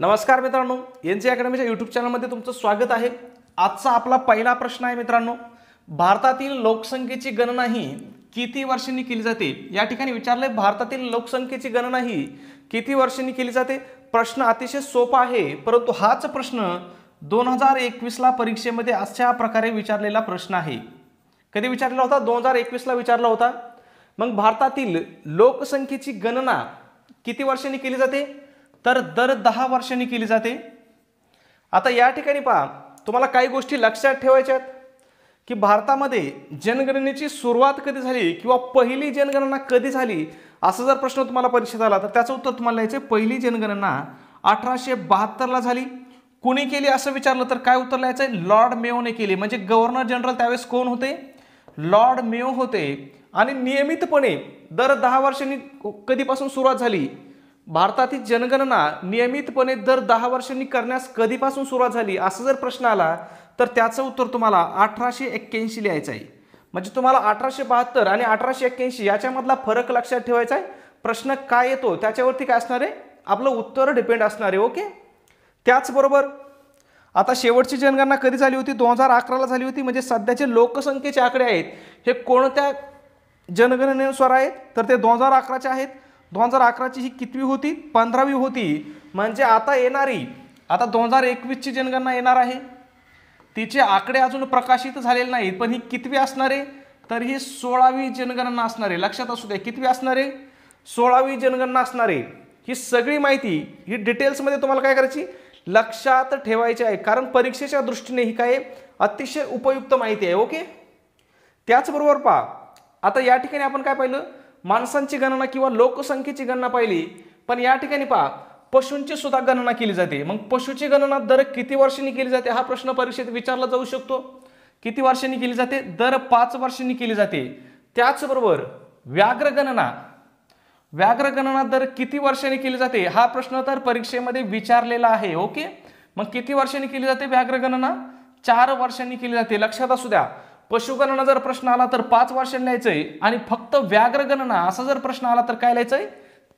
नमस्कार मित्रांनो N C अकॅडमीच्या YouTube चॅनलमध्ये तुमचं स्वागत आहे आजचा आपला पहिला प्रश्न आहे मित्रांनो भारतातील लोकसंख्येची गणना ही किती वर्षांनी केली जाते या ठिकाणी विचारले भारतातील लोकसंख्येची गणना ही किती वर्षांनी केली जाते प्रश्न अतिशय सोपा आहे परंतु हाच प्रश्न दोन हजार एकवीसला परीक्षेमध्ये अशा प्रकारे विचारलेला प्रश्न आहे कधी विचारला होता दोन हजार एकवीसला विचारला होता मग भारतातील लोकसंख्येची गणना किती वर्षांनी केली जाते तर दर दहा वर्षांनी केली जाते आता या ठिकाणी पहा तुम्हाला काही गोष्टी लक्षात ठेवायच्या आहेत की भारतामध्ये जनगणनेची सुरुवात कधी झाली किंवा पहिली जनगणना कधी झाली असा जर प्रश्न तुम्हाला परीक्षेत आला तर त्याचं उत्तर तुम्हाला लिहायचं पहिली जनगणना अठराशे बहात्तरला झाली कुणी केली असं विचारलं तर काय उत्तर लिहायचं आहे लॉर्ड मेओने केली म्हणजे गव्हर्नर जनरल त्यावेळेस कोण होते लॉर्ड मेओ होते आणि नियमितपणे दर दहा वर्षांनी कधीपासून सुरुवात झाली भारतातील जनगणना नियमितपणे दर दहा वर्षांनी करण्यास कधीपासून सुरुवात झाली असा जर प्रश्न आला तर त्याचं उत्तर तुम्हाला अठराशे एक्क्याऐंशी लिहायचं आहे म्हणजे तुम्हाला अठराशे बहात्तर आणि अठराशे एक्क्याऐंशी याच्यामधला फरक लक्षात ठेवायचा आहे प्रश्न काय येतो त्याच्यावरती काय असणार आहे आपलं उत्तर डिपेंड असणार आहे ओके त्याचबरोबर आता शेवटची जनगणना कधी झाली होती दोन हजार अकराला झाली होती म्हणजे सध्याचे लोकसंख्येचे आकडे आहेत हे कोणत्या जनगणनेनुसार आहेत तर ते दोन हजार अकराचे आहेत दोन हजार अकराची ही कितवी होती पंधरावी होती म्हणजे आता येणारी आता दोन हजार एकवीसची जनगणना येणार आहे तिचे आकडे अजून प्रकाशित झालेले नाहीत पण ही कितवी असणार आहे तर ही सोळावी जनगणना असणार आहे लक्षात असू द्या कितवी असणार आहे सोळावी जनगणना असणार आहे ही सगळी माहिती ही डिटेल्समध्ये तुम्हाला काय करायची लक्षात ठेवायची आहे कारण परीक्षेच्या दृष्टीने ही काय अतिशय उपयुक्त माहिती आहे ओके त्याचबरोबर पहा आता या ठिकाणी आपण काय पाहिलं माणसांची गणना किंवा लोकसंख्येची गणना पाहिली पण या ठिकाणी पहा पशूंची सुद्धा गणना केली जाते मग पशूची गणना दर किती वर्षांनी केली जाते हा प्रश्न परीक्षेत विचारला जाऊ शकतो किती वर्षांनी केली जाते दर पाच वर्षांनी केली जाते त्याचबरोबर व्याघ्र गणना व्याघ्र गणना दर किती वर्षांनी केली जाते हा प्रश्न तर परीक्षेमध्ये विचारलेला आहे ओके मग किती वर्षांनी केली जाते व्याघ्र गणना चार वर्षांनी केली जाते लक्षात असू द्या पशुगणना जर प्रश्न आला तर पाच वर्षांनी लिहायचंय आणि फक्त व्याघ्रगणना गणना असा जर प्रश्न आला तर काय लिहायचंय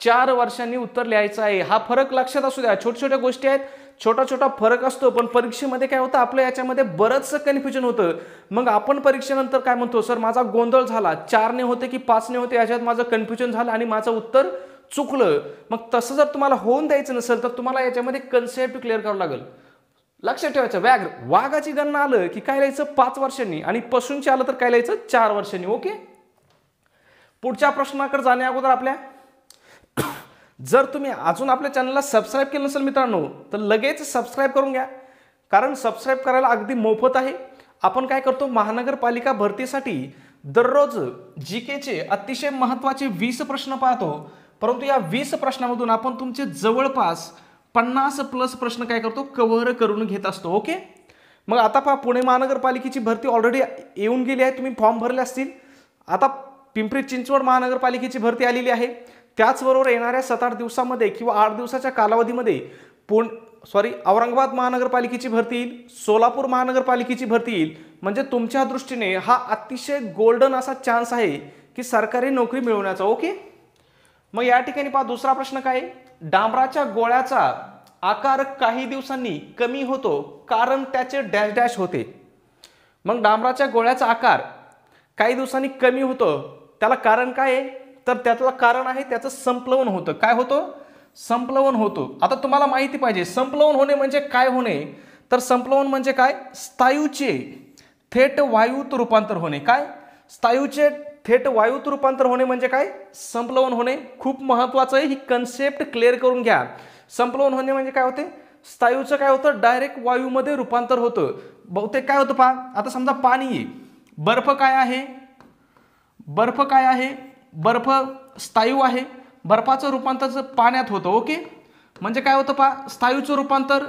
चार वर्षांनी उत्तर लिहायचं आहे हा फरक लक्षात असू द्या छोट्या छोट्या गोष्टी आहेत छोटा छोटा फरक असतो पण परीक्षेमध्ये काय होतं आपलं याच्यामध्ये बरंच कन्फ्युजन होतं मग आपण परीक्षेनंतर काय म्हणतो सर माझा गोंधळ झाला चारने होते की पाचने होते याच्यात माझं कन्फ्युजन झालं आणि माझं उत्तर चुकलं मग तसं जर तुम्हाला होऊन द्यायचं नसेल तर तुम्हाला याच्यामध्ये कन्सेप्ट क्लिअर करावं लागेल लक्षात ठेवायचं व्याघ्र वाघाची गणना आलं की काय लिहायचं पाच वर्षांनी आणि पशूंची आलं तर काय लिहायचं चार वर्षांनी ओके पुढच्या प्रश्नाकडे जाण्या अगोदर आपल्या जर तुम्ही अजून आपल्या चॅनलला सबस्क्राईब केलं नसेल मित्रांनो तर लगेच सबस्क्राईब करून घ्या कारण सबस्क्राईब करायला अगदी मोफत आहे आपण काय करतो महानगरपालिका भरतीसाठी दररोज जी केचे अतिशय महत्त्वाचे वीस प्रश्न पाहतो परंतु या वीस प्रश्नामधून आपण तुमचे जवळपास पन्नास प्लस प्रश्न काय करतो कव्हर करून घेत असतो ओके मग आता पहा पुणे महानगरपालिकेची भरती ऑलरेडी येऊन गेली आहे तुम्ही फॉर्म भरले असतील आता पिंपरी चिंचवड महानगरपालिकेची भरती आलेली आहे त्याचबरोबर येणाऱ्या सात आठ दिवसामध्ये किंवा आठ दिवसाच्या कालावधीमध्ये पुण सॉरी औरंगाबाद महानगरपालिकेची भरती येईल सोलापूर महानगरपालिकेची भरती येईल म्हणजे तुमच्या दृष्टीने हा अतिशय गोल्डन असा चान्स आहे की सरकारी नोकरी मिळवण्याचा ओके मग या ठिकाणी पहा दुसरा प्रश्न काय डांबराच्या गोळ्याचा आकार काही दिवसांनी कमी होतो कारण त्याचे डॅश डॅश होते मग डांबराच्या गोळ्याचा आकार काही दिवसांनी कमी होतो त्याला कारण काय आहे तर त्यातलं कारण आहे त्याचं संप्लवन होतं काय होतं संप्लवन होतो आता तुम्हाला माहिती पाहिजे संप्लवन होणे म्हणजे काय होणे तर संप्लवन म्हणजे काय स्थायूचे थेट वायूत रूपांतर होणे काय स्थायूचे थेट वायूत रूपांतर होणे म्हणजे काय संपलवन होणे खूप महत्वाचं आहे ही कन्सेप्ट क्लिअर करून घ्या संपलवन होणे म्हणजे काय होते स्थायूचं काय होतं डायरेक्ट वायूमध्ये रूपांतर होतं बहुतेक काय होतं पा आता समजा पाणी बर्फ काय आहे बर्फ काय आहे बर्फ स्थायू आहे बर्फाचं रूपांतर पाण्यात होतं ओके म्हणजे काय होतं पहा स्थायूचं रूपांतर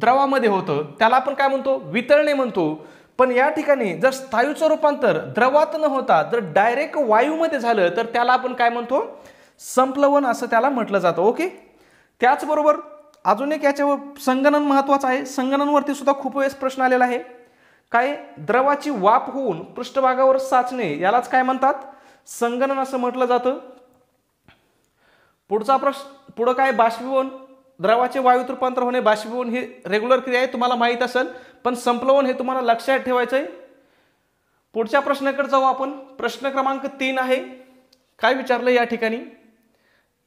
द्रवामध्ये होतं त्याला आपण काय म्हणतो वितळणे म्हणतो पण या ठिकाणी जर स्थायूचं रूपांतर द्रवात न होता जर डायरेक्ट वायूमध्ये झालं तर त्याला आपण काय म्हणतो संप्लवन असं त्याला म्हटलं जातं ओके त्याचबरोबर अजून एक याच्यावर संगणन महत्त्वाचं आहे संगणनवरती सुद्धा खूप वेळेस प्रश्न आलेला आहे काय द्रवाची वाप होऊन पृष्ठभागावर साचणे यालाच काय म्हणतात संगणन असं म्हटलं जातं पुढचा प्रश्न पुढं काय बाष्पीभवन द्रवाचे वायू रूपांतर होणे बाष्पीभवन ही रेग्युलर क्रिया आहे तुम्हाला माहीत असेल पण संपलवन हे तुम्हाला लक्षात ठेवायचं आहे पुढच्या प्रश्नाकडे जाऊ आपण प्रश्न क्रमांक तीन आहे काय विचारलं या ठिकाणी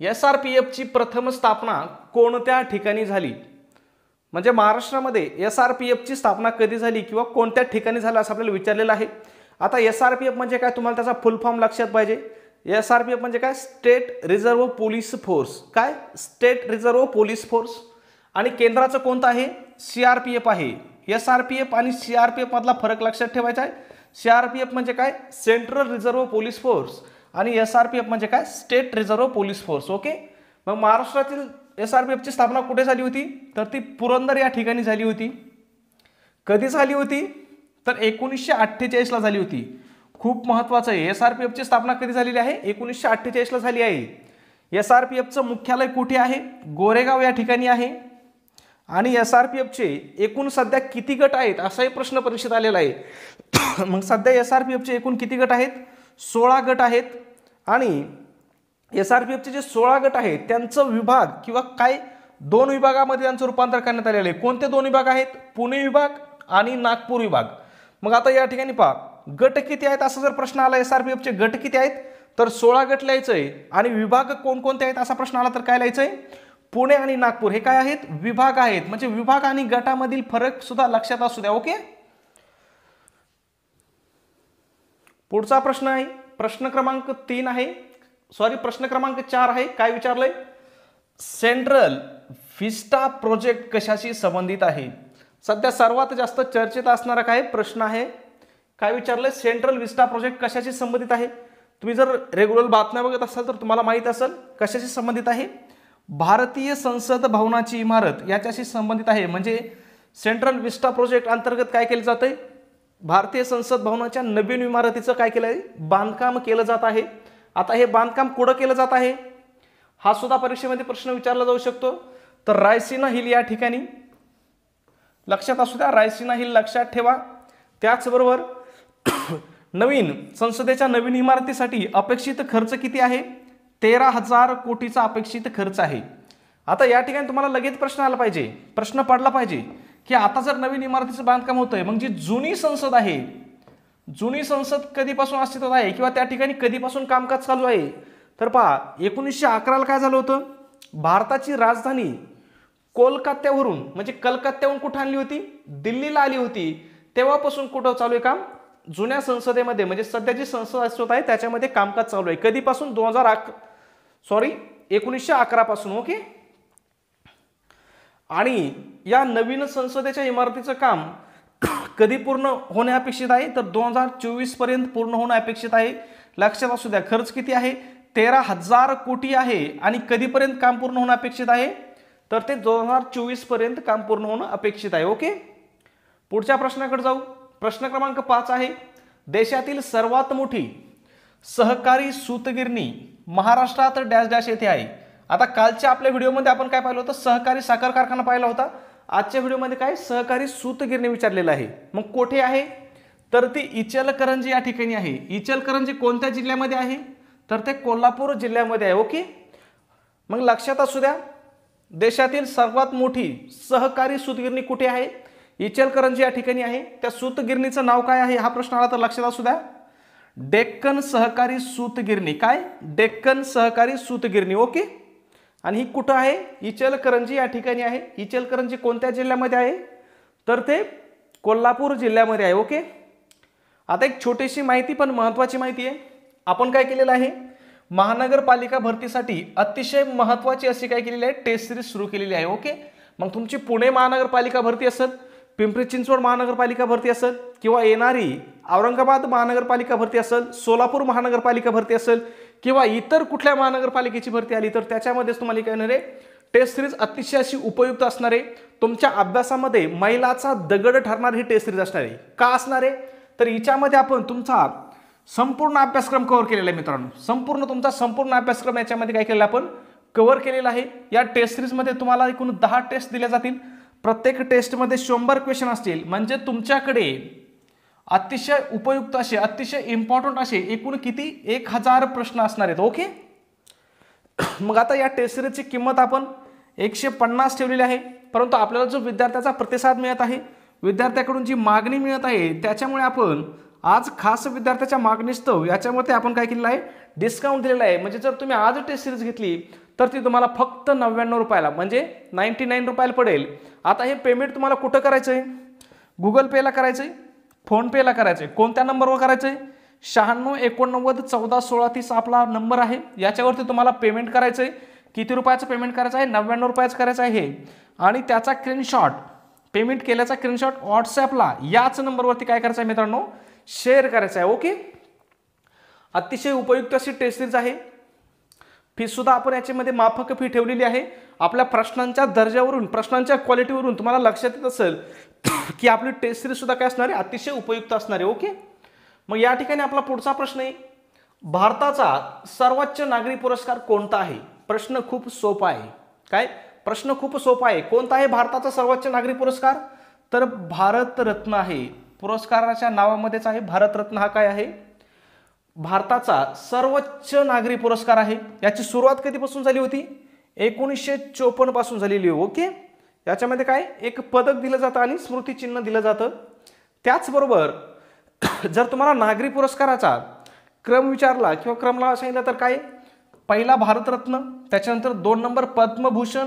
एस आर पी एफची प्रथम स्थापना कोणत्या ठिकाणी झाली म्हणजे महाराष्ट्रामध्ये एस आर पी एफची स्थापना कधी झाली किंवा कोणत्या ठिकाणी झालं असं आपल्याला विचारलेलं आहे आता एस आर पी एफ म्हणजे काय तुम्हाला त्याचा फुल फॉर्म लक्षात पाहिजे एस आर पी एफ म्हणजे काय स्टेट रिझर्व पोलीस फोर्स काय स्टेट रिझर्व पोलीस फोर्स आणि केंद्राचं कोणतं आहे सी आर पी एफ आहे एस आर पी एफ आणि सी आर पी एफमधला फरक लक्षात ठेवायचा आहे सी आर पी एफ म्हणजे काय सेंट्रल रिझर्व्ह पोलीस फोर्स आणि एस आर पी एफ म्हणजे काय state reserve police force okay मग महाराष्ट्रातील एस आर पी एफची स्थापना कुठे झाली होती तर ती पुरंदर या ठिकाणी झाली होती कधी झाली होती तर एकोणीसशे अठ्ठेचाळीसला झाली होती खूप महत्त्वाचं आहे एस आर पी एफची स्थापना कधी झालेली आहे एकोणीसशे अठ्ठेचाळीसला झाली आहे एस आर पी एफचं मुख्यालय कुठे आहे गोरेगाव या ठिकाणी आहे आणि एस आर पी एफचे एकूण सध्या किती गट आहेत असाही प्रश्न परीक्षेत आलेला आहे मग सध्या एस आर पी एफचे एकूण किती गट आहेत सोळा गट आहेत आणि एस आर पी एफचे जे सोळा गट आहेत त्यांचं विभाग किंवा काय दोन विभागामध्ये त्यांचं रूपांतर करण्यात आलेलं आहे कोणते दोन विभाग आहेत पुणे विभाग आणि नागपूर विभाग मग आता या ठिकाणी पहा गट किती आहेत असा जर प्रश्न आला एस आर पी एफचे गट किती आहेत तर सोळा गट लिहायचं आहे आणि विभाग कोणकोणते आहेत असा प्रश्न आला तर काय लिहायचं आहे पुणे आणि नागपूर हे काय आहेत विभाग आहेत म्हणजे विभाग आणि गटामधील फरक सुद्धा लक्षात असू द्या ओके पुढचा प्रश्न आहे प्रश्न क्रमांक तीन आहे सॉरी प्रश्न क्रमांक चार आहे काय विचारलंय सेंट्रल विस्टा प्रोजेक्ट कशाशी संबंधित आहे सध्या सर्वात जास्त चर्चेत असणारा काय प्रश्न आहे काय विचारलंय सेंट्रल विस्टा प्रोजेक्ट कशाशी संबंधित आहे तुम्ही जर रेग्युलर बातम्या बघत असाल तर तुम्हाला माहीत असेल कशाशी संबंधित आहे भारतीय संसद भवनाची इमारत याच्याशी संबंधित आहे म्हणजे सेंट्रल विस्टा प्रोजेक्ट अंतर्गत काय केलं जातं आहे भारतीय संसद भवनाच्या नवीन इमारतीचं काय केलं आहे बांधकाम केलं जात आहे आता हे बांधकाम कुठं केलं जात आहे हा सुद्धा परीक्षेमध्ये प्रश्न विचारला जाऊ शकतो तर रायसिना हिल या ठिकाणी लक्षात असू द्या रायसिना हिल लक्षात ठेवा त्याचबरोबर नवीन संसदेच्या नवीन इमारतीसाठी अपेक्षित खर्च किती आहे तेरा हजार कोटीचा अपेक्षित खर्च आहे आता या ठिकाणी तुम्हाला लगेच प्रश्न आला पाहिजे प्रश्न पडला पाहिजे की आता जर नवीन इमारतीचं बांधकाम होतंय मग जी जुनी संसद आहे जुनी संसद कधीपासून अस्तित्वात आहे किंवा त्या ठिकाणी कधीपासून कामकाज चालू आहे तर पहा एकोणीसशे अकराला काय झालं होतं भारताची राजधानी कोलकात्यावरून म्हणजे कलकत्त्याहून कुठं आणली होती दिल्लीला आली होती तेव्हापासून कुठं चालू आहे काम जुन्या संसदेमध्ये म्हणजे सध्या जी संसद अस्तित्वात आहे त्याच्यामध्ये कामकाज चालू आहे कधीपासून दोन हजार सॉरी एकोणीसशे अकरापासून ओके आणि या नवीन संसदेच्या इमारतीचं काम कधी पूर्ण होणे अपेक्षित आहे तर दोन हजार चोवीसपर्यंत पूर्ण होणं अपेक्षित आहे लक्षात असू द्या खर्च किती आहे तेरा हजार कोटी आहे आणि कधीपर्यंत काम पूर्ण होणं अपेक्षित आहे तर ते दोन हजार चोवीसपर्यंत काम पूर्ण होणं अपेक्षित आहे ओके पुढच्या प्रश्नाकडे जाऊ प्रश्न क्रमांक पाच आहे देशातील सर्वात मोठी सहकारी सूतगिरणी महाराष्ट्रात डॅश डॅश येथे आहे आता कालच्या आपल्या व्हिडिओमध्ये आपण काय पाहिलं होतं सहकारी साखर कारखाना पाहिला होता आजच्या व्हिडिओमध्ये काय सहकारी सूतगिरणी विचारलेलं आहे मग कोठे आहे तर ती इचलकरंजी या ठिकाणी आहे इचलकरंजी कोणत्या जिल्ह्यामध्ये आहे तर ते कोल्हापूर जिल्ह्यामध्ये आहे ओके मग लक्षात असू द्या देशातील सर्वात मोठी सहकारी सूतगिरणी कुठे आहे इचलकरंजी या ठिकाणी आहे त्या सूतगिरणीचं नाव काय आहे हा प्रश्न आला तर लक्षात असू द्या डेक्कन सहकारी सूतगिरणी काय डेक्कन सहकारी सूतगिरणी ओके आणि ही कुठं आहे इचलकरंजी या ठिकाणी आहे इचलकरंजी कोणत्या जिल्ह्यामध्ये आहे तर ते कोल्हापूर जिल्ह्यामध्ये आहे ओके आता एक छोटीशी माहिती पण महत्त्वाची माहिती आहे आपण काय केलेलं आहे महानगरपालिका भरतीसाठी अतिशय महत्त्वाची अशी काय केलेली आहे टेस्ट सिरीज सुरू केलेली आहे ओके मग तुमची पुणे महानगरपालिका भरती असेल पिंपरी चिंचवड महानगरपालिका भरती असेल किंवा येणारी औरंगाबाद महानगरपालिका भरती असेल सोलापूर महानगरपालिका भरती असेल किंवा इतर कुठल्या महानगरपालिकेची भरती आली तर त्याच्यामध्येच तुम्हाला काय येणार आहे टेस्ट सिरीज अतिशय अशी उपयुक्त असणारे तुमच्या अभ्यासामध्ये मैलाचा दगड ठरणार ही टेस्ट सिरीज असणार आहे का असणार आहे तर हिच्यामध्ये आपण तुमचा संपूर्ण अभ्यासक्रम कव्हर केलेला आहे मित्रांनो संपूर्ण तुमचा संपूर्ण अभ्यासक्रम याच्यामध्ये काय केलेला आपण कव्हर केलेला आहे या टेस्ट सिरीजमध्ये तुम्हाला एकूण दहा टेस्ट दिल्या जातील प्रत्येक टेस्टमध्ये शंभर क्वेश्चन असतील म्हणजे तुमच्याकडे अतिशय उपयुक्त असे अतिशय इम्पॉर्टंट असे एकूण किती एक हजार प्रश्न असणार आहेत ओके मग आता या टेस्ट सिरीजची किंमत आपण एकशे पन्नास ठेवलेली आहे परंतु आपल्याला जो विद्यार्थ्याचा प्रतिसाद मिळत आहे विद्यार्थ्याकडून जी मागणी मिळत आहे त्याच्यामुळे आपण आज खास विद्यार्थ्याच्या मागणीस्तव याच्यामध्ये आपण काय केलेलं आहे डिस्काउंट दिलेला आहे म्हणजे जर तुम्ही आज टेस्ट सिरीज घेतली तर ती तुम्हाला फक्त नव्याण्णव रुपयाला म्हणजे नाईन्टी नाईन रुपयाला पडेल आता हे पेमेंट तुम्हाला कुठं करायचं आहे गुगल पेला करायचं आहे फोनपेला करायचं आहे कोणत्या नंबरवर करायचं आहे शहाण्णव एकोणनव्वद चौदा सोळा तीस आपला नंबर आहे याच्यावरती तुम्हाला पेमेंट करायचं आहे किती रुपयाचं पेमेंट करायचं आहे नव्याण्णव रुपयाचं करायचं आहे आणि त्याचा स्क्रीनशॉट पेमेंट केल्याचा स्क्रीनशॉट व्हॉट्सॲपला याच नंबरवरती काय करायचं आहे मित्रांनो शेअर करायचं आहे ओके अतिशय उपयुक्त अशी टेस्ट आहे फीसुद्धा आपण याच्यामध्ये माफक फी ठेवलेली आहे आपल्या प्रश्नांच्या दर्जावरून प्रश्नांच्या क्वालिटीवरून तुम्हाला लक्षात येत असेल की आपली टेस्ट सुद्धा काय असणार आहे अतिशय उपयुक्त असणार आहे ओके मग या ठिकाणी आपला पुढचा प्रश्न आहे भारताचा सर्वोच्च नागरी पुरस्कार कोणता आहे प्रश्न खूप सोपा आहे काय प्रश्न खूप सोपा आहे कोणता आहे भारताचा सर्वोच्च नागरी पुरस्कार तर भारतरत्न आहे पुरस्काराच्या नावामध्येच आहे भारतरत्न हा काय आहे भारताचा सर्वोच्च नागरी पुरस्कार आहे याची सुरुवात कधीपासून झाली होती एकोणीसशे चोपन्न पासून झालेली ओके याच्यामध्ये काय एक पदक दिलं जातं आणि स्मृतिचिन्ह दिलं जातं त्याचबरोबर जर तुम्हाला नागरी पुरस्काराचा क्रम विचारला किंवा क्रम लावा सांगितला तर काय पहिला भारतरत्न त्याच्यानंतर दोन नंबर पद्मभूषण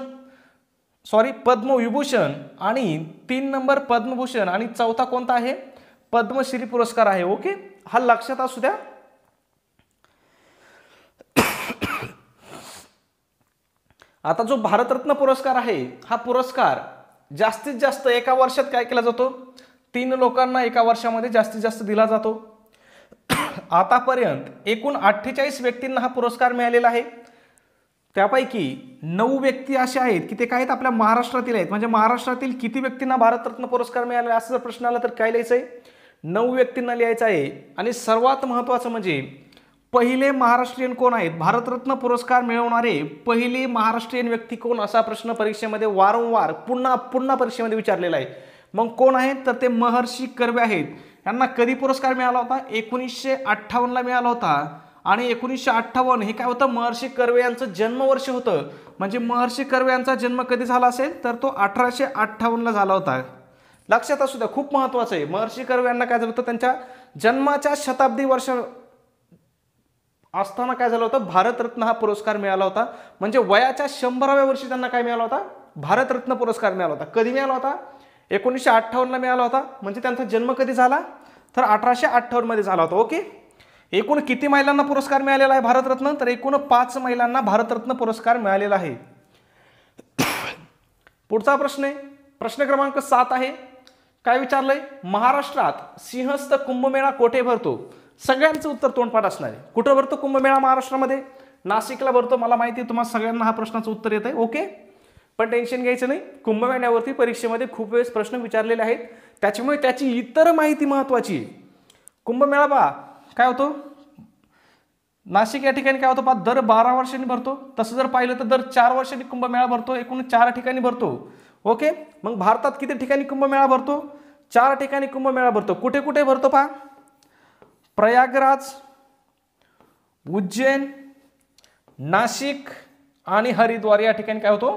सॉरी पद्मविभूषण आणि तीन नंबर पद्मभूषण आणि चौथा कोणता आहे पद्मश्री पुरस्कार आहे ओके हा लक्षात असू द्या आता जो भारतरत्न पुरस्कार आहे हा पुरस्कार जास्तीत जास्त एका वर्षात काय केला जातो तीन लोकांना एका वर्षामध्ये जास्तीत जास्त दिला जातो आतापर्यंत एकूण अठ्ठेचाळीस व्यक्तींना हा पुरस्कार मिळालेला आहे त्यापैकी नऊ व्यक्ती असे आहेत की ते काय आहेत आपल्या महाराष्ट्रातील आहेत म्हणजे महाराष्ट्रातील किती व्यक्तींना भारतरत्न पुरस्कार मिळाला असं जर प्रश्न आला तर काय लिहायचं आहे नऊ व्यक्तींना लिहायचं आहे आणि सर्वात महत्त्वाचं म्हणजे पहिले महाराष्ट्रीयन कोण आहेत भारतरत्न पुरस्कार मिळवणारे पहिले महाराष्ट्रीयन व्यक्ती कोण असा प्रश्न परीक्षेमध्ये वारंवार पुन्हा पुन्हा परीक्षेमध्ये विचारलेला आहे मग कोण आहेत तर ते महर्षी कर्वे आहेत यांना कधी पुरस्कार मिळाला होता एकोणीसशे अठ्ठावन्नला मिळाला होता आणि एकोणीसशे अठ्ठावन्न हे काय होतं महर्षी कर्वे यांचं जन्मवर्ष होतं म्हणजे महर्षी कर्वे यांचा जन्म कधी झाला असेल तर तो अठराशे अठ्ठावन्नला झाला होता लक्षात असू द्या खूप महत्वाचं आहे महर्षी कर्वे यांना काय झालं होतं त्यांच्या जन्माच्या शताब्दी वर्ष असताना काय झालं होतं भारतरत्न हा पुरस्कार मिळाला होता म्हणजे वयाच्या शंभराव्या वर्षी त्यांना काय मिळाला होता भारतरत्न पुरस्कार मिळाला होता कधी मिळाला होता एकोणीसशे अठ्ठावन्नला मिळाला होता म्हणजे त्यांचा जन्म कधी झाला तर अठराशे अठ्ठावन्नमध्ये झाला होता ओके एकूण किती महिलांना पुरस्कार मिळालेला आहे भारतरत्न तर एकूण पाच महिलांना भारतरत्न पुरस्कार मिळालेला आहे पुढचा प्रश्न आहे प्रश्न क्रमांक सात आहे काय विचारलंय महाराष्ट्रात सिंहस्थ कुंभमेळा कोठे भरतो सगळ्यांचं उत्तर तोंडपाठ असणार आहे कुठं भरतो कुंभमेळा महाराष्ट्रामध्ये नाशिकला भरतो मला माहिती आहे तुम्हाला सगळ्यांना हा प्रश्नाचं उत्तर येत आहे ओके पण टेन्शन घ्यायचं नाही कुंभमेळ्यावरती परीक्षेमध्ये खूप वेळेस प्रश्न विचारलेले आहेत त्याच्यामुळे त्याची इतर माहिती महत्त्वाची आहे कुंभमेळा पहा काय होतो नाशिक या ठिकाणी काय होतं पहा दर बारा वर्षांनी भरतो तसं जर पाहिलं तर दर चार वर्षांनी कुंभमेळा भरतो एकूण चार ठिकाणी भरतो ओके मग भारतात किती ठिकाणी कुंभमेळा भरतो चार ठिकाणी कुंभमेळा भरतो कुठे कुठे भरतो पहा प्रयागराज उज्जैन नाशिक आणि हरिद्वार या ठिकाणी काय होतो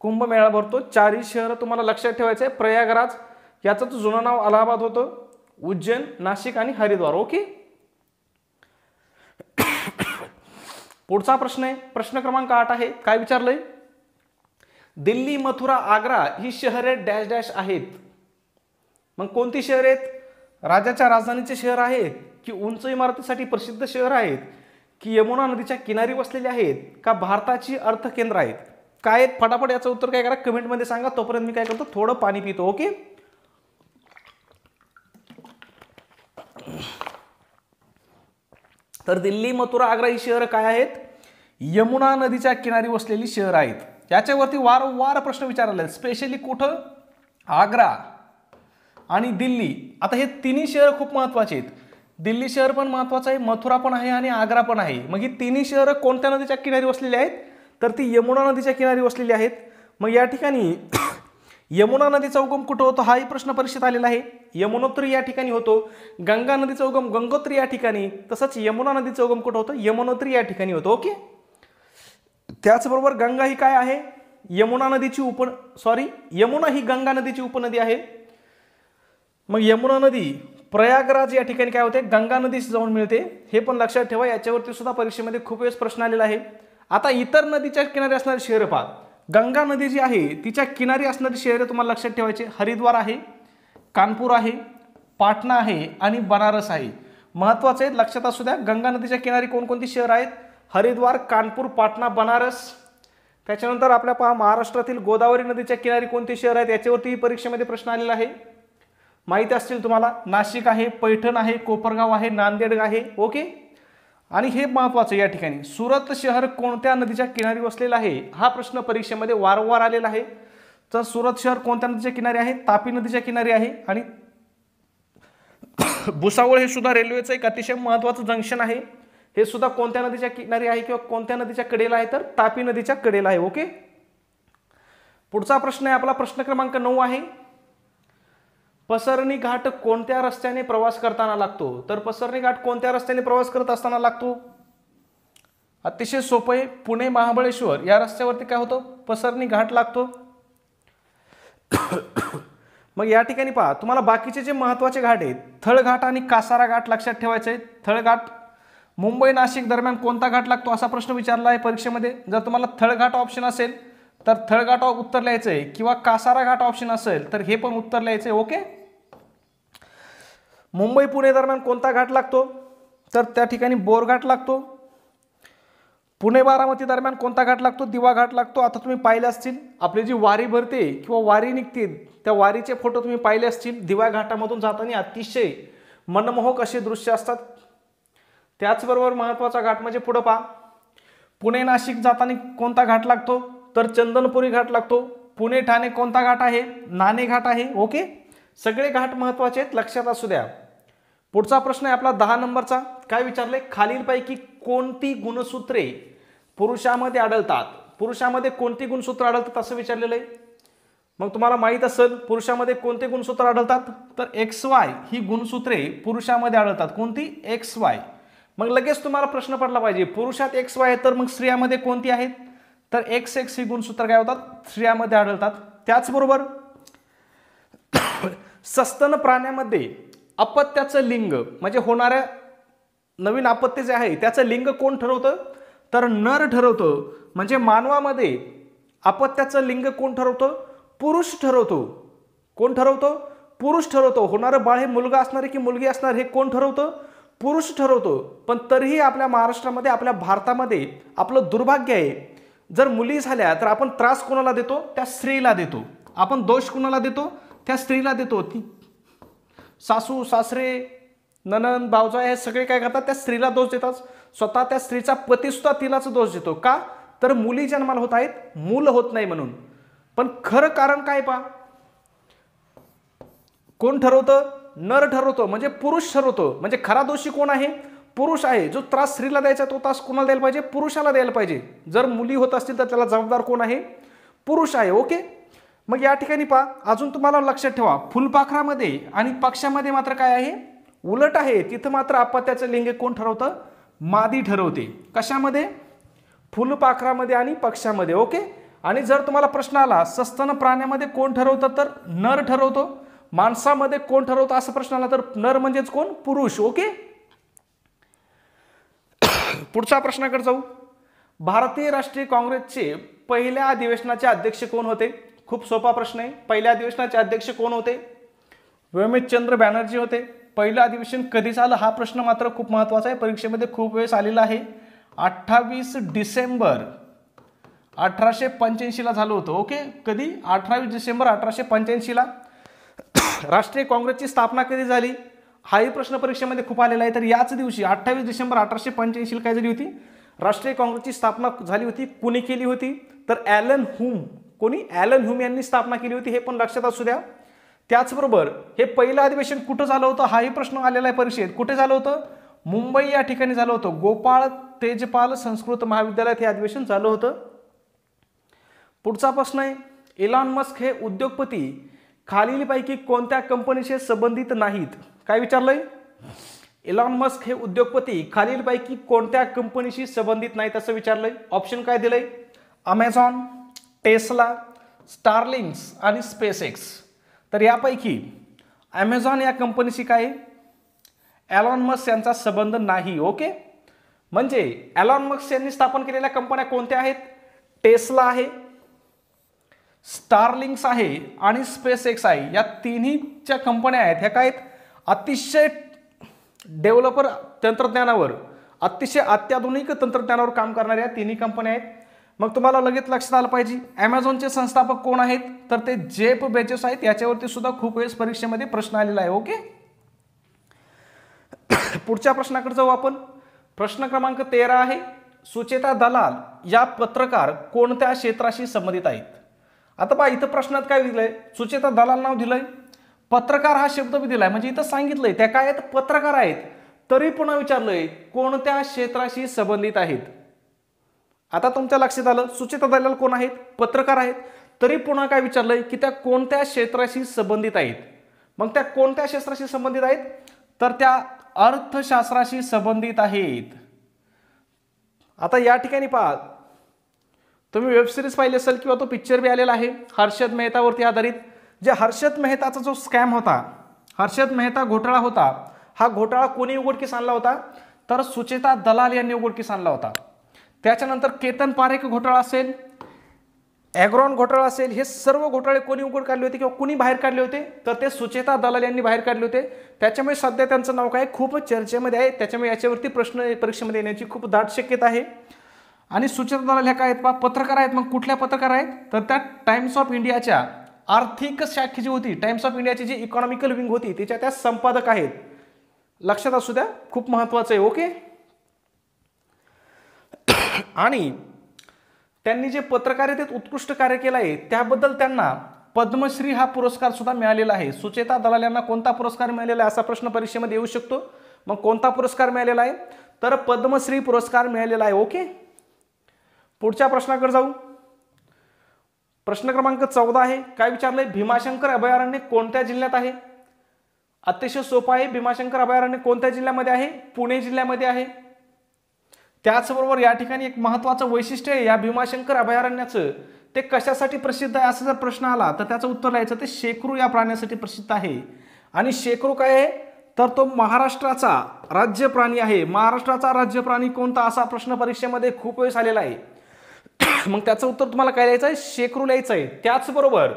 कुंभमेळा भरतो चारही शहरं तुम्हाला लक्षात ठेवायचं आहे प्रयागराज याचं जुनं नाव अलाहाबाद होतं उज्जैन नाशिक आणि हरिद्वार ओके पुढचा प्रश्न आहे प्रश्न क्रमांक आठ आहे काय विचारलंय दिल्ली मथुरा आग्रा ही शहरे डॅश डॅश आहेत मग कोणती शहर आहेत राजाच्या राजधानीचे शहर आहेत की उंच इमारतीसाठी प्रसिद्ध शहर आहेत की यमुना नदीच्या किनारी वसलेली आहेत का भारताची अर्थकेंद्र आहेत काय फटाफट याचं उत्तर काय करा कमेंटमध्ये सांगा तोपर्यंत मी काय करतो थोडं पाणी पितो ओके तर दिल्ली मथुरा आग्रा ही शहरं काय आहेत यमुना नदीच्या किनारी वसलेली शहर आहेत याच्यावरती वारंवार प्रश्न विचारले स्पेशली कुठं आग्रा आणि दिल्ली आता हे तिन्ही शहर खूप महत्वाचे आहेत दिल्ली शहर पण महत्वाचं आहे मथुरा पण आहे आणि आग्रा पण आहे मग ही तिन्ही शहरं कोणत्या नदीच्या किनारी वसलेली आहेत तर ती यमुना नदीच्या किनारी वसलेली आहेत मग या ठिकाणी यमुना नदीचा उगम कुठं होतो हाही प्रश्न परीक्षेत आलेला आहे यमुनोत्री या ठिकाणी होतो गंगा नदीचा उगम गंगोत्री या ठिकाणी तसंच यमुना नदीचा उगम कुठं होतो यमुनोत्री या ठिकाणी होतो ओके त्याचबरोबर गंगा ही काय आहे यमुना नदीची उप सॉरी यमुना ही गंगा नदीची उपनदी आहे मग यमुना नदी प्रयागराज या ठिकाणी काय होते गंगा नदीस जाऊन मिळते हे पण लक्षात ठेवा याच्यावरती सुद्धा परीक्षेमध्ये खूप वेळेस प्रश्न आलेला आहे आता इतर नदीच्या किनारी असणारी शहर पहा गंगा नदी जी आहे तिच्या किनारी असणारी शहरे तुम्हाला लक्षात ठेवायचे हरिद्वार आहे कानपूर आहे पाटणा आहे आणि बनारस आहे महत्वाचं आहे लक्षात असू द्या गंगा नदीच्या किनारी कोणकोणती शहर आहेत हरिद्वार कानपूर पाटणा बनारस त्याच्यानंतर आपल्या पहा महाराष्ट्रातील गोदावरी नदीच्या किनारी कोणते शहर आहेत याच्यावरतीही परीक्षेमध्ये प्रश्न आलेला आहे माहिती असतील तुम्हाला नाशिक आहे पैठण आहे कोपरगाव आहे नांदेड आहे ओके आणि हे महत्वाचं या ठिकाणी सुरत शहर कोणत्या नदीच्या किनारी वसलेला आहे हा प्रश्न परीक्षेमध्ये वारंवार आलेला आहे तर सुरत शहर कोणत्या नदीच्या किनारी आहे तापी नदीच्या किनारी आहे आणि भुसावळ हे सुद्धा रेल्वेचं एक अतिशय महत्वाचं जंक्शन आहे हे सुद्धा कोणत्या नदीच्या किनारी आहे किंवा कोणत्या नदीच्या कडेला आहे तर तापी नदीच्या कडेला आहे ओके पुढचा प्रश्न आहे आपला प्रश्न क्रमांक नऊ आहे पसरणी घाट कोणत्या रस्त्याने प्रवास करताना लागतो तर पसरणी घाट कोणत्या रस्त्याने प्रवास करत असताना लागतो अतिशय सोपं आहे पुणे महाबळेश्वर या रस्त्यावरती काय होतं पसरणी घाट लागतो मग या ठिकाणी पहा तुम्हाला बाकीचे जे महत्त्वाचे घाट आहेत थळघाट आणि कासारा घाट लक्षात ठेवायचे आहेत थळघाट मुंबई नाशिक दरम्यान कोणता घाट लागतो असा प्रश्न विचारला आहे परीक्षेमध्ये जर तुम्हाला थळघाट ऑप्शन असेल तर थळघाट उत्तर लिहायचं आहे किंवा कासारा घाट ऑप्शन असेल तर हे पण उत्तर लिहायचं आहे ओके मुंबई पुणे दरम्यान कोणता घाट लागतो तर त्या ठिकाणी बोरघाट लागतो पुणे बारामती दरम्यान कोणता घाट लागतो दिवा घाट लागतो आता तुम्ही पाहिले असतील आपली जी वारी भरते किंवा वारी निघते त्या वारीचे फोटो तुम्ही पाहिले असतील दिवा घाटामधून जाताना अतिशय मनमोहक असे दृश्य असतात त्याचबरोबर महत्त्वाचा घाट म्हणजे पुढं पहा पुणे नाशिक जाताना कोणता घाट लागतो तर चंदनपुरी घाट लागतो पुणे ठाणे कोणता घाट आहे नाणे घाट आहे ओके सगळे घाट महत्त्वाचे आहेत लक्षात असू द्या पुढचा प्रश्न आहे आपला दहा नंबरचा काय विचारले खालीलपैकी कोणती गुणसूत्रे पुरुषामध्ये आढळतात पुरुषामध्ये कोणती गुणसूत्र आढळतात असं विचारलेलं आहे मग तुम्हाला माहीत असेल पुरुषामध्ये कोणते गुणसूत्र आढळतात तर एक्स वाय ही गुणसूत्रे पुरुषामध्ये आढळतात कोणती एक्स वाय मग लगेच तुम्हाला प्रश्न पडला पाहिजे पुरुषात एक्स वाय तर मग स्त्रियामध्ये कोणती आहेत तर एक्स एक्स ही गुणसूत्र काय होतात स्त्रियामध्ये आढळतात त्याचबरोबर सस्तन प्राण्यामध्ये अपत्याचं लिंग म्हणजे होणाऱ्या नवीन आपत्ती जे आहे त्याचं लिंग कोण ठरवतं तर नर ठरवतं म्हणजे मानवामध्ये अपत्याचं लिंग कोण ठरवतं पुरुष ठरवतो कोण ठरवतो पुरुष ठरवतो होणारं बाळ हे मुलगा असणार आहे की मुलगी असणार हे कोण ठरवतं पुरुष ठरवतो पण तरीही आपल्या महाराष्ट्रामध्ये आपल्या भारतामध्ये आपलं दुर्भाग्य आहे जर मुली झाल्या तर आपण त्रास कोणाला देतो त्या स्त्रीला देतो आपण दोष कोणाला देतो त्या स्त्रीला देतो ती सासू सासरे ननन भावजा हे सगळे काय करतात त्या स्त्रीला दोष देतात स्वतः त्या स्त्रीचा पतीसुद्धा तिलाच दोष देतो का तर मुली जन्माला होत आहेत मूल होत नाही म्हणून पण खरं कारण काय पा कोण ठरवतं नर ठरवतो म्हणजे पुरुष ठरवतो म्हणजे खरा दोषी कोण आहे पुरुष आहे जो त्रास स्त्रीला द्यायचा तो त्रास कोणाला द्यायला पाहिजे पुरुषाला द्यायला पाहिजे जर मुली होत असतील तर त्याला जबाबदार कोण आहे पुरुष आहे ओके मग या ठिकाणी पहा अजून तुम्हाला लक्षात ठेवा फुलपाखरामध्ये आणि पक्षामध्ये मात्र काय आहे उलट आहे तिथं मात्र अपत्याचं लिंग कोण ठरवतं मादी ठरवते कशामध्ये फुलपाखरामध्ये आणि पक्षामध्ये ओके आणि जर तुम्हाला प्रश्न आला सस्तन प्राण्यामध्ये कोण ठरवतं तर नर ठरवतो माणसामध्ये कोण ठरवतं असा प्रश्न आला तर नर म्हणजेच कोण पुरुष ओके पुढचा प्रश्नाकडे जाऊ भारतीय राष्ट्रीय काँग्रेसचे पहिल्या अधिवेशनाचे अध्यक्ष कोण होते खूप सोपा प्रश्न आहे पहिल्या अधिवेशनाचे अध्यक्ष कोण होते चंद्र बॅनर्जी होते पहिलं अधिवेशन कधी झालं हा प्रश्न मात्र खूप महत्त्वाचा आहे परीक्षेमध्ये खूप वेळेस आलेला आहे अठ्ठावीस डिसेंबर अठराशे पंच्याऐंशीला झालं होतं ओके कधी अठरावीस डिसेंबर अठराशे पंच्याऐंशीला राष्ट्रीय काँग्रेसची स्थापना कधी झाली हाही प्रश्न परीक्षेमध्ये खूप आलेला आहे तर याच दिवशी अठ्ठावीस डिसेंबर अठराशे पंच्याऐंशीला काय झाली होती राष्ट्रीय काँग्रेसची स्थापना झाली होती कुणी केली होती तर ॲलन हुम कोणी ॲलन ह्युम यांनी स्थापना केली होती हे पण लक्षात असू द्या त्याचबरोबर हे पहिलं अधिवेशन कुठं झालं होतं हाही प्रश्न आलेला आहे परीक्षेत कुठे झालं होतं मुंबई या ठिकाणी झालं होतं गोपाळ तेजपाल संस्कृत महाविद्यालयात हे अधिवेशन झालं होतं पुढचा प्रश्न आहे इलॉन मस्क हे उद्योगपती खालीलपैकी कोणत्या कंपनीशी संबंधित नाहीत काय विचारलंय इलॉन मस्क हे उद्योगपती खालीलपैकी कोणत्या कंपनीशी संबंधित नाहीत असं विचारलंय ऑप्शन काय दिलंय अमेझॉन टेस्ला स्टारलिंग्स आणि स्पेस एक्स तर यापैकी ॲमेझॉन या कंपनीशी काय ॲलॉन मस्क यांचा संबंध नाही ओके म्हणजे ॲलॉन मस्क यांनी स्थापन केलेल्या कंपन्या कोणत्या आहेत टेस्ला आहे स्टारलिंग्स आहे आणि स्पेस एक्स आहे या तिन्हीच्या कंपन्या आहेत ह्या काय आहेत अतिशय डेव्हलपर तंत्रज्ञानावर अतिशय अत्याधुनिक तंत्रज्ञानावर काम करणाऱ्या तिन्ही कंपन्या आहेत मग तुम्हाला लगेच लक्षात आलं पाहिजे ॲमेझॉनचे संस्थापक कोण आहेत तर ते जेप बेचेस आहेत याच्यावरती सुद्धा खूप वेळेस परीक्षेमध्ये प्रश्न आलेला आहे ओके पुढच्या प्रश्नाकडे जाऊ आपण प्रश्न क्रमांक तेरा आहे सुचेता दलाल या पत्रकार कोणत्या क्षेत्राशी संबंधित आहेत आता बा इथं प्रश्नात काय दिलंय सुचेता दलाल नाव दिलंय पत्रकार हा शब्द बी दिलाय म्हणजे इथं सांगितलंय त्या काय आहेत पत्रकार आहेत तरी पुन्हा विचारलंय कोणत्या क्षेत्राशी संबंधित आहेत आता तुमच्या लक्षात आलं सुचिता दलाल कोण आहेत पत्रकार आहेत तरी पुन्हा काय विचारलंय की त्या कोणत्या क्षेत्राशी संबंधित आहेत मग त्या कोणत्या क्षेत्राशी संबंधित आहेत तर त्या अर्थशास्त्राशी संबंधित आहेत आता या ठिकाणी पहा तुम्ही वेबसिरीज पाहिली असेल किंवा तो पिक्चर बी आलेला आहे हर्षद मेहतावरती आधारित जे हर्षद मेहताचा जो स्कॅम होता हर्षद मेहता घोटाळा होता हा घोटाळा कोणी उघडकीस आणला होता तर सुचेता दलाल यांनी उघडकीस आणला होता त्याच्यानंतर केतन पारेख घोटाळा असेल ॲग्रॉन घोटाळा असेल हे सर्व घोटाळे कोणी उघड काढले होते किंवा कोणी बाहेर काढले होते तर ते सुचेता दलाल यांनी बाहेर काढले होते त्याच्यामुळे सध्या त्यांचं नाव काय खूप चर्चेमध्ये आहे त्याच्यामुळे याच्यावरती प्रश्न परीक्षेमध्ये येण्याची खूप दाट शक्यता आहे आणि सुचेता दलाल ह्या काय आहेत पा पत्रकार आहेत मग कुठल्या पत्रकार आहेत तर त्या टाइम्स ऑफ इंडियाच्या आर्थिक जी होती टाइम्स ऑफ इंडियाची जी इकॉनॉमिकल विंग होती त्याच्या त्या संपादक आहेत लक्षात असू द्या खूप महत्त्वाचं आहे ओके आणि त्यांनी जे पत्रकारितेत उत्कृष्ट कार्य केलं आहे त्याबद्दल त्यांना पद्मश्री हा पुरस्कार सुद्धा मिळालेला आहे सुचेता दलाल यांना कोणता पुरस्कार मिळालेला आहे असा प्रश्न परीक्षेमध्ये येऊ शकतो मग कोणता पुरस्कार मिळालेला आहे तर पद्मश्री पुरस्कार मिळालेला आहे ओके पुढच्या प्रश्नाकडे जाऊ प्रश्न क्रमांक चौदा आहे काय विचारलंय भीमाशंकर अभयारण्य कोणत्या जिल्ह्यात आहे अतिशय सोपा आहे भीमाशंकर अभयारण्य कोणत्या जिल्ह्यामध्ये आहे पुणे जिल्ह्यामध्ये आहे त्याचबरोबर या ठिकाणी एक महत्त्वाचं वैशिष्ट्य आहे या भीमाशंकर अभयारण्याचं ते कशासाठी प्रसिद्ध आहे असा जर प्रश्न आला तर त्याचं उत्तर लिहायचं ते शेकरू या प्राण्यासाठी प्रसिद्ध आहे आणि शेकरू काय आहे तर तो महाराष्ट्राचा राज्य प्राणी आहे महाराष्ट्राचा राज्य प्राणी कोणता असा प्रश्न परीक्षेमध्ये खूप वेळेस आलेला आहे मग त्याचं उत्तर तुम्हाला काय लिहायचं आहे शेकरू लिहायचं आहे त्याचबरोबर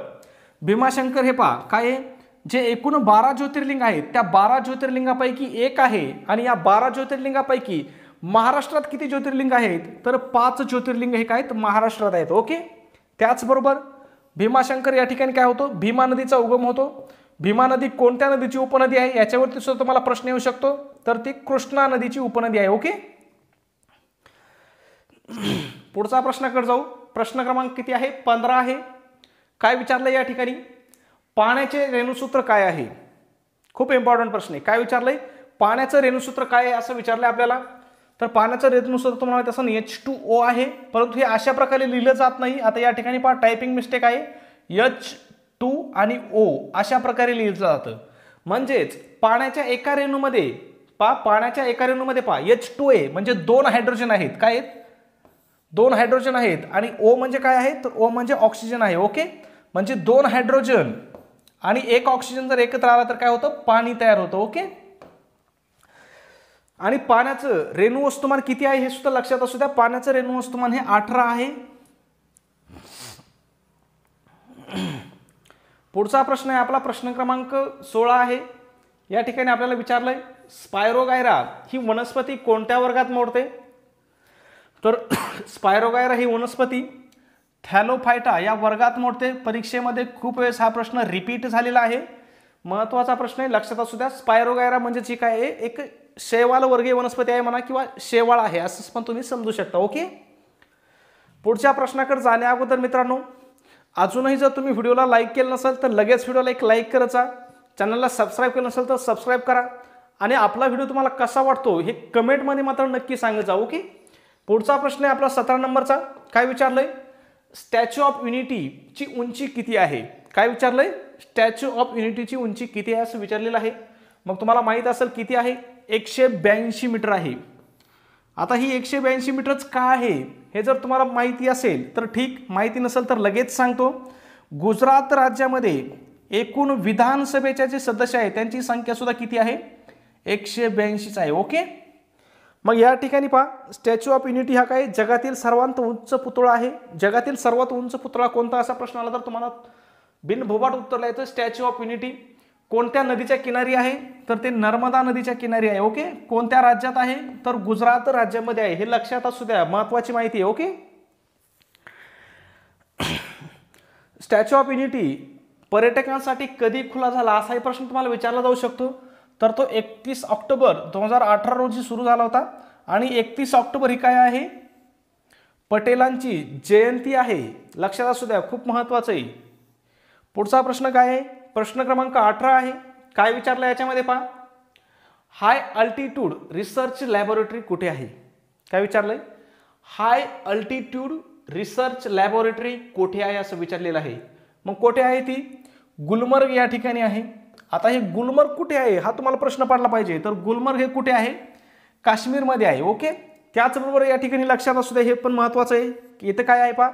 भीमाशंकर हे पा काय आहे जे एकूण बारा ज्योतिर्लिंग आहेत त्या बारा ज्योतिर्लिंगापैकी एक आहे आणि या बारा ज्योतिर्लिंगापैकी महाराष्ट्रात किती ज्योतिर्लिंग आहेत तर पाच ज्योतिर्लिंग हे काय आहेत महाराष्ट्रात आहेत ओके त्याचबरोबर भीमाशंकर या ठिकाणी काय होतो भीमा नदीचा उगम होतो भीमा नदी कोणत्या नदीची उपनदी आहे याच्यावरती सुद्धा तुम्हाला प्रश्न येऊ शकतो तर ती कृष्णा नदीची उपनदी आहे ओके पुढचा प्रश्नाकडे जाऊ प्रश्न क्रमांक किती आहे पंधरा आहे काय विचारलं या ठिकाणी पाण्याचे रेणूसूत्र काय आहे खूप इम्पॉर्टंट प्रश्न आहे काय विचारलंय पाण्याचं रेणूसूत्र काय आहे असं विचारलंय आपल्याला तर पाण्याचा रेतनुसार तुम्हाला माहिती एच टू ओ आहे परंतु हे अशा प्रकारे लिहिलं जात नाही आता या ठिकाणी पहा टायपिंग मिस्टेक आहे एच टू आणि ओ अशा प्रकारे लिहिलं जातं म्हणजेच पाण्याच्या एका रेणूमध्ये पा पाण्याच्या एका रेणूमध्ये पा एच टू ए म्हणजे दोन हायड्रोजन आहेत काय आहेत दोन हायड्रोजन आहेत आणि ओ म्हणजे काय आहे तर ओ म्हणजे ऑक्सिजन आहे ओके म्हणजे दोन हायड्रोजन आणि एक ऑक्सिजन जर एकत्र आला तर काय होतं पाणी तयार होतं ओके आणि पाण्याचं रेणू वस्तुमान किती आहे हे सुद्धा लक्षात असू द्या पाण्याचं रेणू वस्तुमान हे अठरा आहे पुढचा प्रश्न आहे आपला प्रश्न क्रमांक सोळा आहे या ठिकाणी आपल्याला विचारलंय स्पायरोगायरा ही वनस्पती कोणत्या वर्गात मोडते तर स्पायरोगायरा ही वनस्पती थॅलोफायटा या वर्गात मोडते परीक्षेमध्ये खूप वेळेस हा प्रश्न रिपीट झालेला आहे महत्त्वाचा प्रश्न आहे लक्षात असू द्या स्पायरोगायरा म्हणजे जी काय आहे एक वर्गीय वनस्पती आहे म्हणा किंवा शेवाळ आहे असंच पण तुम्ही समजू शकता ओके पुढच्या प्रश्नाकडे जाण्या अगोदर मित्रांनो अजूनही जर तुम्ही व्हिडिओला लाईक केलं नसेल तर लगेच व्हिडिओला एक लाईक करायचा चॅनलला सबस्क्राईब केलं नसेल तर सबस्क्राईब करा आणि आपला व्हिडिओ तुम्हाला कसा वाटतो हे कमेंटमध्ये मात्र नक्की सांगायचा ओके पुढचा प्रश्न आहे आपला सतरा नंबरचा काय विचारलंय स्टॅच्यू ऑफ युनिटीची उंची किती आहे काय विचारलंय स्टॅच्यू ऑफ युनिटीची उंची किती आहे असं विचारलेलं आहे मग तुम्हाला माहीत असेल किती आहे एकशे ब्याऐंशी मीटर आहे आता ही एकशे ब्याऐंशी मीटरच का आहे हे जर तुम्हाला माहिती असेल तर ठीक माहिती नसेल तर लगेच सांगतो गुजरात राज्यामध्ये एकूण विधानसभेच्या जे सदस्य आहेत त्यांची संख्या सुद्धा किती आहे एकशे ब्याऐंशीच आहे ओके मग या ठिकाणी पहा स्टॅच्यू ऑफ युनिटी हा काय जगातील सर्वात उंच पुतळा आहे जगातील सर्वात उंच पुतळा कोणता असा प्रश्न आला तर तुम्हाला बिनभोबाट उत्तर लिहायचं स्टॅच्यू ऑफ युनिटी कोणत्या नदीच्या किनारी आहे तर ते नर्मदा नदीच्या किनारी आहे ओके कोणत्या राज्यात आहे तर गुजरात राज्यामध्ये आहे हे लक्षात असू द्या महत्वाची माहिती आहे ओके स्टॅच्यू ऑफ युनिटी पर्यटकांसाठी कधी खुला झाला असाही प्रश्न तुम्हाला विचारला जाऊ शकतो तर तो एकतीस ऑक्टोबर दोन हजार अठरा रोजी सुरू झाला होता आणि एकतीस ऑक्टोबर ही काय आहे पटेलांची जयंती आहे लक्षात असू द्या खूप महत्वाचं आहे पुढचा प्रश्न काय आहे प्रश्न क्रमांक अठरा आहे काय विचारलं याच्यामध्ये पहा हाय अल्टिट्यूड रिसर्च लॅबोरेटरी कुठे आहे काय विचारलंय हाय अल्टिट्यूड रिसर्च लॅबोरेटरी कोठे आहे असं विचारलेलं आहे मग कोठे आहे ती गुलमर्ग या ठिकाणी आहे आता हे गुलमर्ग कुठे आहे हा तुम्हाला प्रश्न पडला पाहिजे तर गुलमर्ग हे कुठे आहे काश्मीरमध्ये आहे ओके त्याचबरोबर या ठिकाणी लक्षात असू दे हे पण महत्त्वाचं आहे की इथं काय आहे पा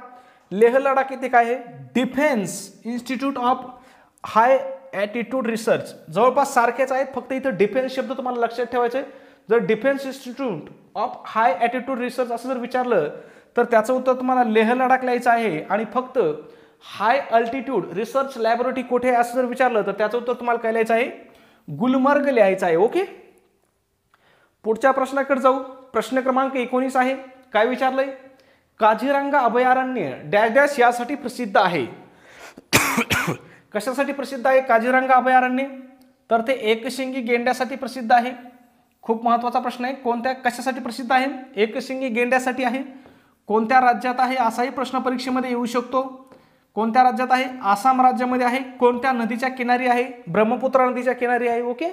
लेह लडाख इथे काय आहे defence institute of high attitude research जवळपास सारखेच आहेत फक्त इथं डिफेन्स शब्द तुम्हाला लक्षात ठेवायचे जर defence institute of high attitude research असं जर विचारलं तर त्याचं उत्तर तुम्हाला लेह लडाख लिहायचं आहे आणि फक्त हाय अल्टिट्यूड रिसर्च लॅबोरेटरी कुठे आहे असं जर विचारलं तर त्याचं उत्तर तुम्हाला काय लिहायचं आहे गुलमर्ग लिहायचं आहे ओके पुढच्या प्रश्नाकडे जाऊ प्रश्न क्रमांक एकोणीस आहे काय विचारलंय काझीरंगा अभयारण्य डॅश डॅश यासाठी प्रसिद्ध आहे कशासाठी प्रसिद्ध आहे काजीरंगा अभयारण्य तर ते एकशिंगी गेंड्यासाठी प्रसिद्ध आहे खूप महत्त्वाचा प्रश्न आहे कोणत्या कशासाठी प्रसिद्ध आहे एकशिंगी गेंड्यासाठी आहे कोणत्या राज्यात आहे असाही प्रश्न परीक्षेमध्ये येऊ शकतो कोणत्या राज्यात आहे आसाम राज्यामध्ये आहे कोणत्या नदीच्या किनारी आहे ब्रह्मपुत्रा नदीच्या किनारी आहे ओके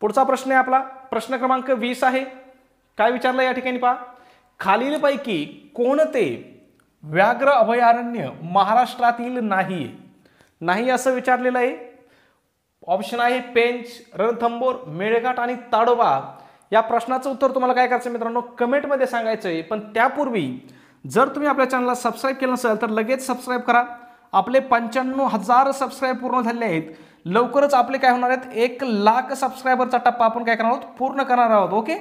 पुढचा प्रश्न आहे आपला प्रश्न क्रमांक वीस आहे काय विचारलं या ठिकाणी पहा खालीलपैकी कोणते व्याघ्र अभयारण्य महाराष्ट्रातील नाही नाही असं विचारलेलं आहे ऑप्शन आहे पेंच रणथंबोर मेळघाट आणि ताडोबा या प्रश्नाचं उत्तर तुम्हाला काय करायचं मित्रांनो कमेंटमध्ये सांगायचं आहे पण त्यापूर्वी जर तुम्ही आपल्या चॅनलला सबस्क्राईब केलं नसेल तर लगेच सबस्क्राईब करा आपले पंच्याण्णव हजार सबस्क्राईब पूर्ण झाले आहेत लवकरच आपले काय होणार आहेत एक लाख सबस्क्रायबरचा टप्पा आपण काय करणार आहोत पूर्ण करणार आहोत ओके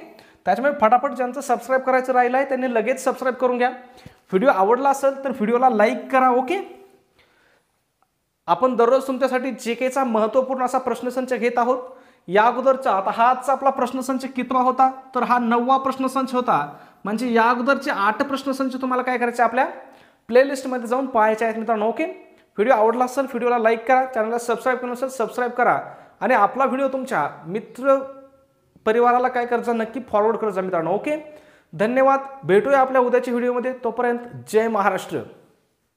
त्याच्यामुळे फटाफट ज्यांचं सबस्क्राईब करायचं राहिलं आहे त्यांनी लगेच सबस्क्राईब करून घ्या व्हिडिओ आवडला असेल तर व्हिडिओला लाईक करा ओके आपण दररोज तुमच्यासाठी जे केचा महत्त्वपूर्ण असा प्रश्नसंच घेत आहोत या अगोदरचा आता हाच आपला प्रश्नसंच कितवा होता तर हा नववा प्रश्नसंच होता म्हणजे या अगोदरचे आठ प्रश्नसंच तुम्हाला काय करायचे आपल्या प्लेलिस्टमध्ये जाऊन पाहायचे आहेत मित्रांनो ओके व्हिडिओ आवडला असेल व्हिडिओला लाईक करा चॅनलला सबस्क्राईब करून असेल सबस्क्राईब करा आणि आपला व्हिडिओ तुमच्या मित्र परिवाराला काय करजा नक्की फॉरवर्ड करजा मित्रांनो ओके धन्यवाद भेटूया आपल्या उद्याच्या व्हिडिओमध्ये तोपर्यंत जय महाराष्ट्र